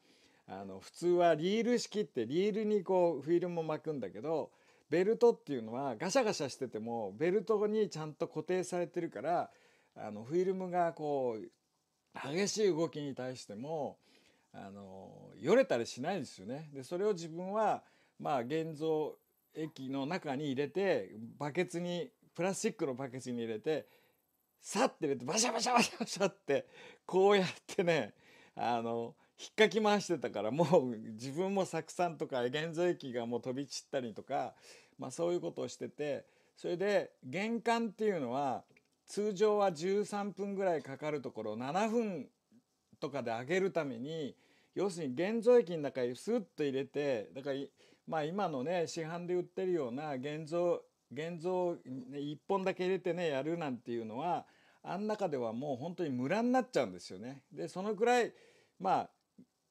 あの普通はリール式ってリールにこうフィルムを巻くんだけどベルトっていうのはガシャガシャしててもベルトにちゃんと固定されてるからあのフィルムがこう激しい動きに対してもあのよれたりしないですよね。でそれを自分はまあ現像液の中に入れてバケツにプラスチックのバケツに入れてさって入れてバシャバシャバシャバシャってこうやってねあの引っかき回してたからもう自分も酢酸とか現像液がもう飛び散ったりとか、まあ、そういうことをしててそれで玄関っていうのは通常は13分ぐらいかかるところを7分とかで上げるために要するに現像液の中にスッと入れてだからまあ今のね市販で売ってるような現像現像1本だけ入れてねやるなんていうのはあん中ではもう本当にムラになっちゃうんですよね。でそのくらいまあ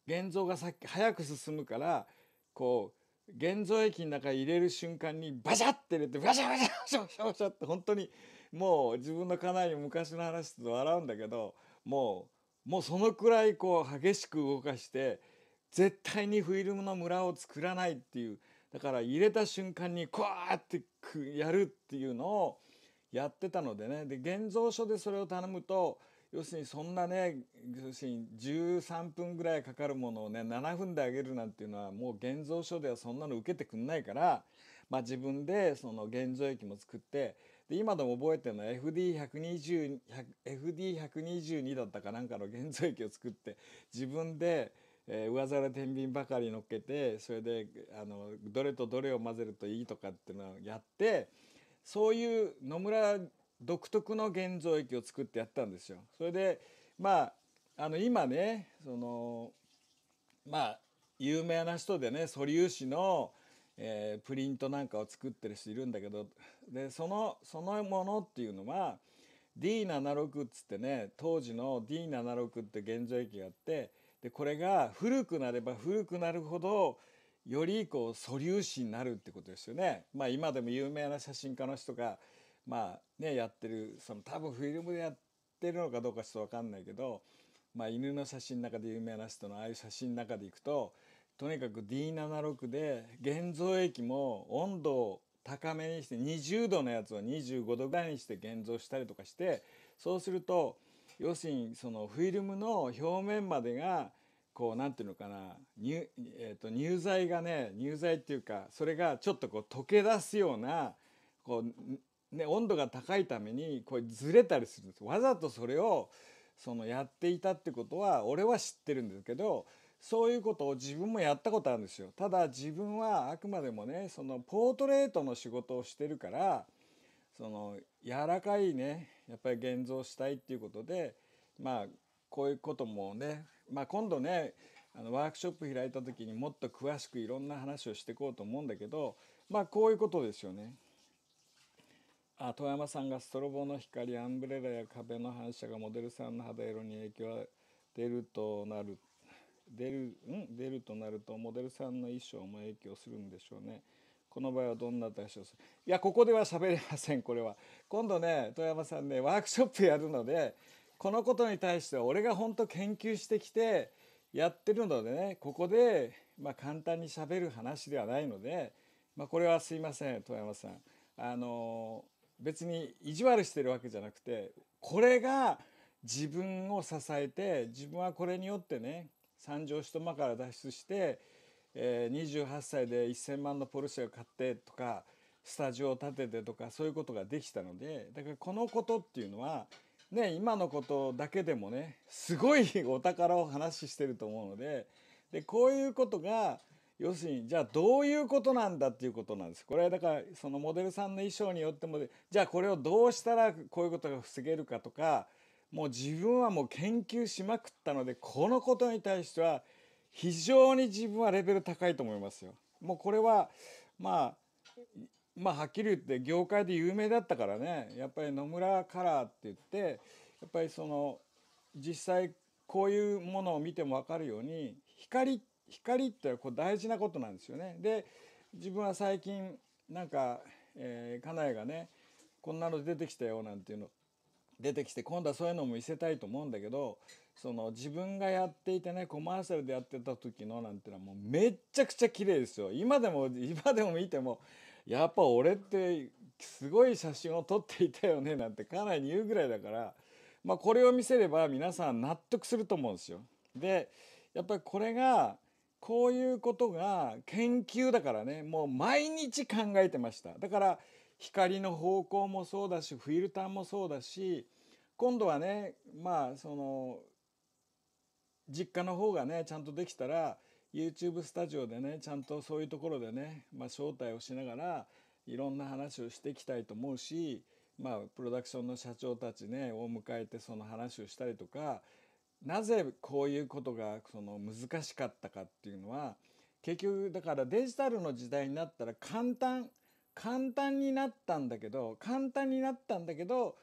現像がさっき早く進むからこう現像液の中に入れる瞬間にバシャッて入れてバャバシャバシャバシャバシャって本当にもう自分の家内に昔の話と笑うんだけどもうもうそのくらいこう激しく動かして絶対にフィルムの村を作らないっていうだから入れた瞬間にこわってやるっていうのをやってたのでねで現像書でそれを頼むと要するにそんなね要するに13分ぐらいかかるものをね7分であげるなんていうのはもう現像書ではそんなの受けてくんないから、まあ、自分でその現像液も作ってで今でも覚えてるのは FD122 だったかなんかの現像液を作って自分で、えー、上皿天秤ばかり乗っけてそれであのどれとどれを混ぜるといいとかっていうのをやってそういう野村独特の現像液を作ってやったんですよ。それでまああの今ねそのまあ有名な人でね素粒子のえー、プリントなんかを作ってる人いるんだけどでそのそのものっていうのは D76 っつってね当時の D76 って現状域があってでこれが古くなれば古くなるほどよりこう素粒子になるってことですよね。まあ、今でも有名な写真家の人が、まあね、やってるその多分フィルムでやってるのかどうかちょっと分かんないけど、まあ、犬の写真の中で有名な人のああいう写真の中でいくととにかく D76 で現像液も温度を高めにして20度のやつを25度ぐらいにして現像したりとかしてそうすると要するにそのフィルムの表面までがこうなんていうのかな乳,、えー、と乳剤がね乳剤っていうかそれがちょっとこう溶け出すようなこう、ね、温度が高いためにこうずれたりするんですわざとそれをそのやっていたってことは俺は知ってるんですけどそういうことを自分もやったことあるんですよ。ただ自分はあくまでもねそのポートレートの仕事をしてるからその柔らかいねやっぱり現像したいっていうことでまあこういうこともね、まあ、今度ねあのワークショップ開いた時にもっと詳しくいろんな話をしていこうと思うんだけどまあこういうことですよね。あ遠山さんがストロボの光アンブレラや壁の反射がモデルさんの肌色に影響が出るとなる出るん出るとなるとモデルさんの衣装も影響するんでしょうね。この場合はどんな対処をするいやここでは喋れませんこれは。今度ね富山さんねワークショップやるのでこのことに対しては俺が本当研究してきてやってるのでねここで、まあ、簡単にしゃべる話ではないので、まあ、これはすいません富山さん。あの別に意地悪してるわけじゃなくてこれが自分を支えて自分はこれによってね惨状一間から脱出して、えー、28歳で1,000万のポルシェを買ってとかスタジオを建ててとかそういうことができたのでだからこのことっていうのは、ね、今のことだけでもねすごいお宝を話してると思うのででこういうことが要するにじゃあどういうことなんだっていうことなんです。これはだからそのモデルさんの衣装によってもじゃあこれをどうしたらこういうことが防げるかとかもう自分はもう研究しまくったのでこのことに対しては非常に自分はレベル高いと思いますよ。もうこれはまあまあはっきり言って業界で有名だったからねやっぱり野村カラーって言ってやっぱりその実際こういうものを見ても分かるように光光ってこう大事なことなんですよね。で自分は最近なんか、えー、家内がねこんなの出てきたよなんていうの出てきて今度はそういうのも見せたいと思うんだけどその自分がやっていてねコマーシャルでやってた時のなんてのはもうめっちゃくちゃ綺麗ですよ今でも今でも見てもやっぱ俺ってすごい写真を撮っていたよねなんてかなに言うぐらいだからまあこれを見せれば皆さん納得すると思うんですよ。でやっぱりこれがこういうことが研究だからねもう毎日考えてました。だから光の方向もそうだしフィルターもそうだし今度はねまあその実家の方がねちゃんとできたら YouTube スタジオでねちゃんとそういうところでね、まあ、招待をしながらいろんな話をしていきたいと思うし、まあ、プロダクションの社長たち、ね、を迎えてその話をしたりとかなぜこういうことがその難しかったかっていうのは結局だからデジタルの時代になったら簡単簡単になったんだけど簡単になったんだけど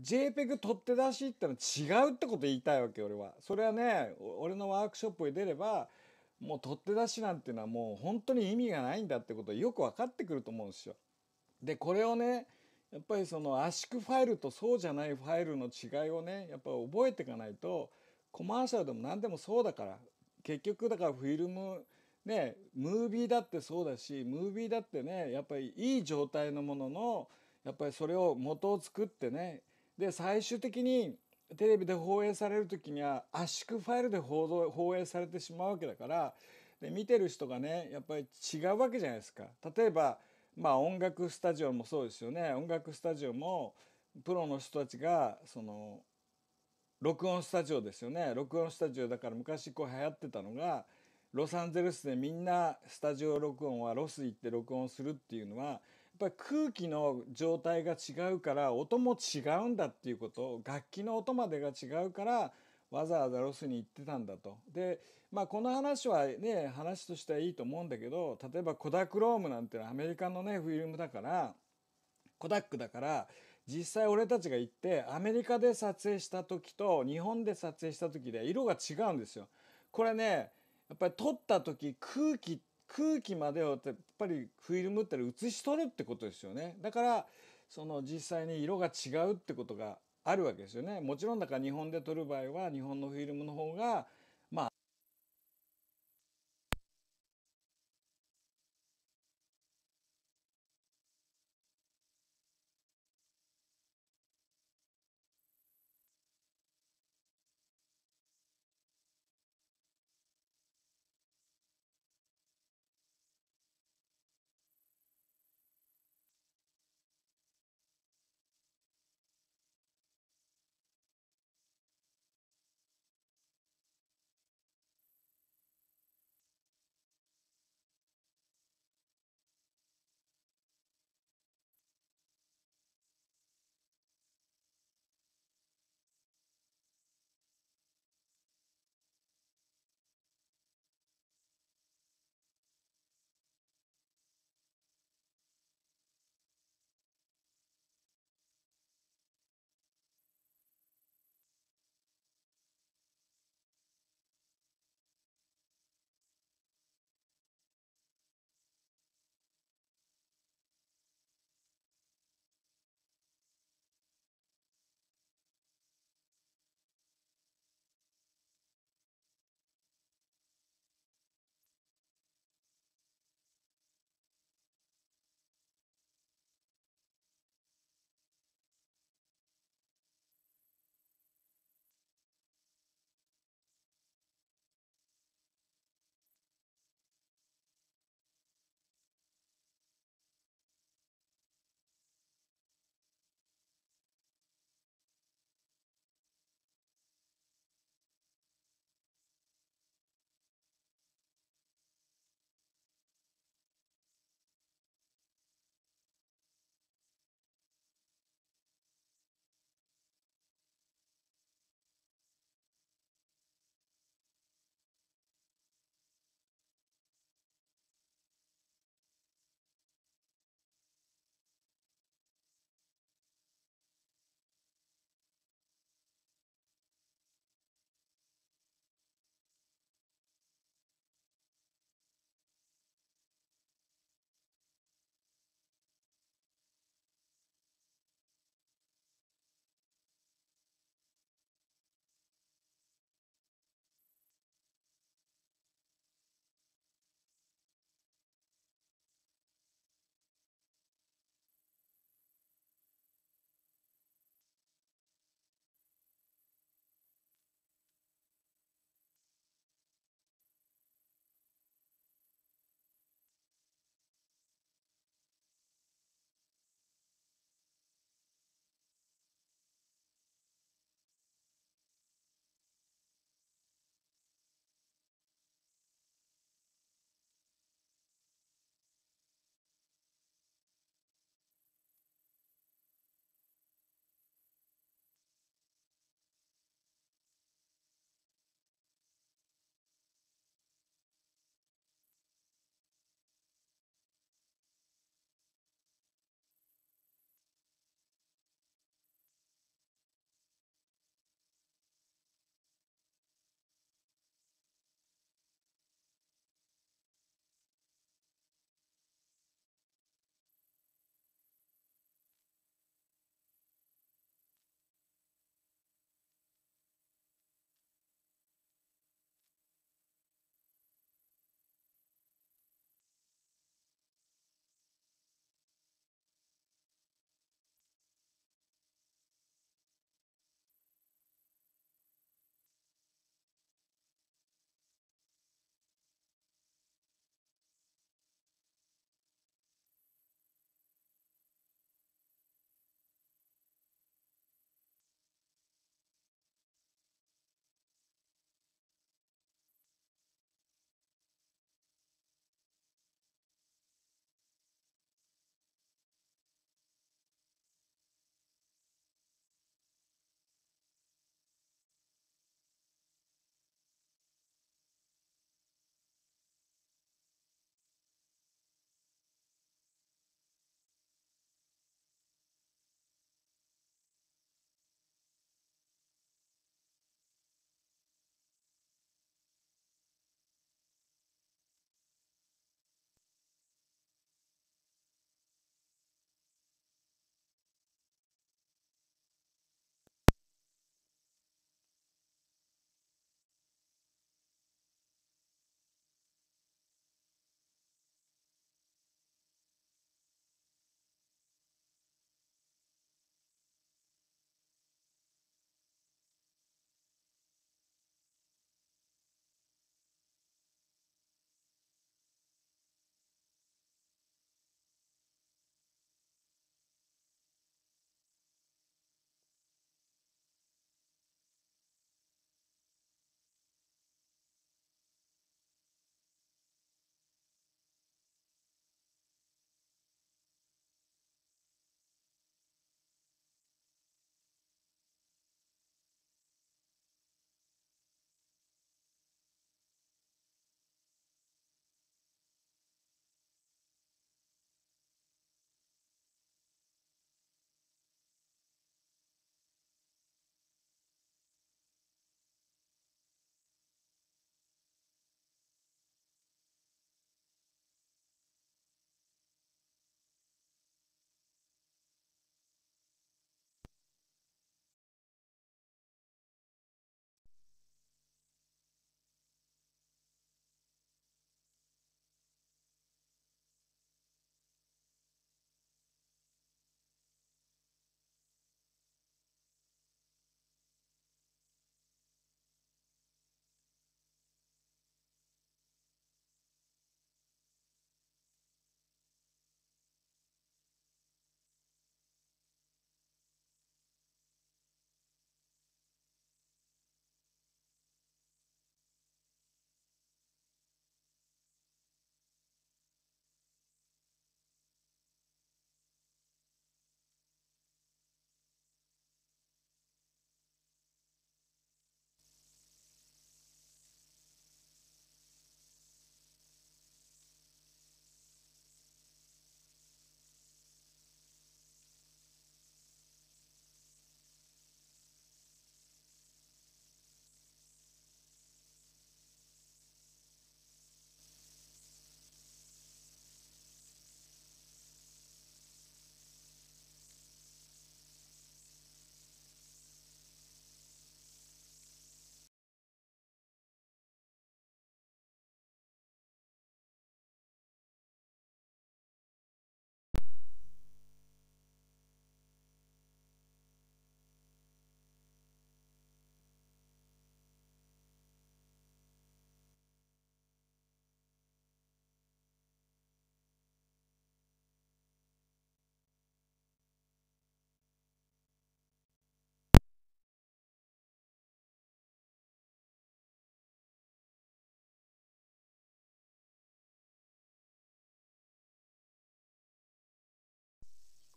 JPEG 取って出しってのは違うってこと言いたいわけ俺は。それはね俺のワークショップに出ればもう取って出しなんていうのはもう本当に意味がないんだってことよく分かってくると思うんですよ。でこれをねやっぱりその圧縮ファイルとそうじゃないファイルの違いをねやっぱ覚えていかないとコマーシャルでも何でもそうだから結局だからフィルムね、ムービーだってそうだしムービーだってねやっぱりいい状態のもののやっぱりそれを元を作ってねで最終的にテレビで放映される時には圧縮ファイルで放映されてしまうわけだからで見てる人がねやっぱり違うわけじゃないですか。例えばまあ音楽スタジオもそうですよね音楽スタジオもプロの人たちがその録音スタジオですよね録音スタジオだから昔こう流行ってたのがロサンゼルスでみんなスタジオ録音はロス行って録音するっていうのはやっぱり空気の状態が違うから音も違うんだっていうこと楽器の音までが違うからわざわざロスに行ってたんだと。でまあこの話はね話としてはいいと思うんだけど例えばコダクロームなんてのはアメリカのねフィルムだからコダックだから実際俺たちが行ってアメリカで撮影した時と日本で撮影した時で色が違うんですよ。これねやっぱり撮った時空気空気までをやっぱりフィルムって写し取るってことですよねだからその実際に色が違うってことがあるわけですよねもちろんだから日本で撮る場合は日本のフィルムの方が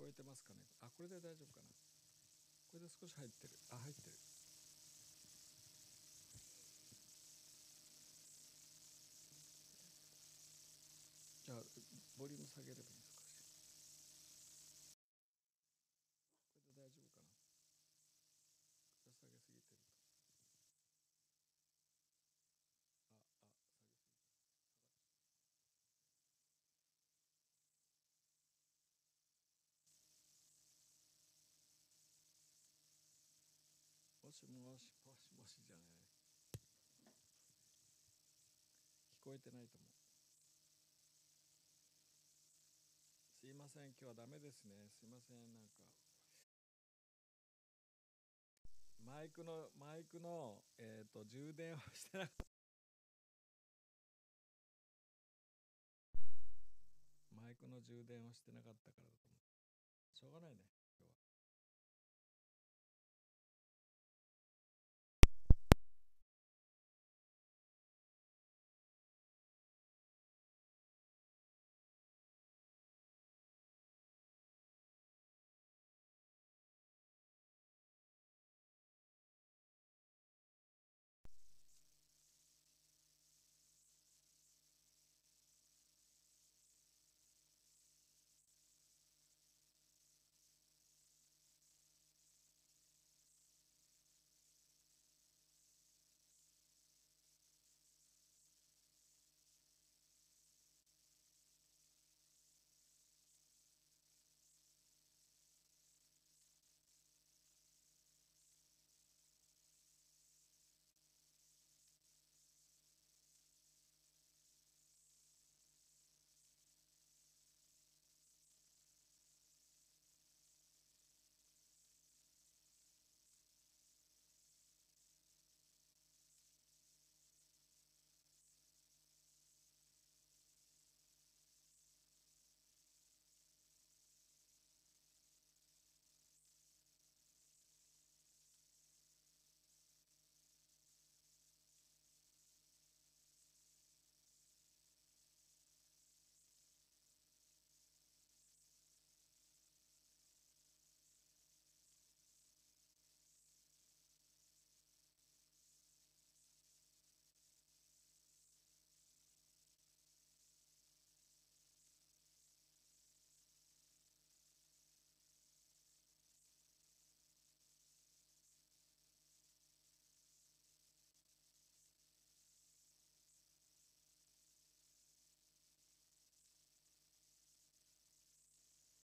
えてますかねあこれで大丈夫かなこれで少し入ってるあ入ってるじゃあボリューム下げればいいしもしもしもしじゃね聞こえてないと思うすいません今日はダメですねすいませんなんかマイクのマイクのえっ、ー、と充電をしてなかったマイクの充電をしてなかったからだと思うしょうがないね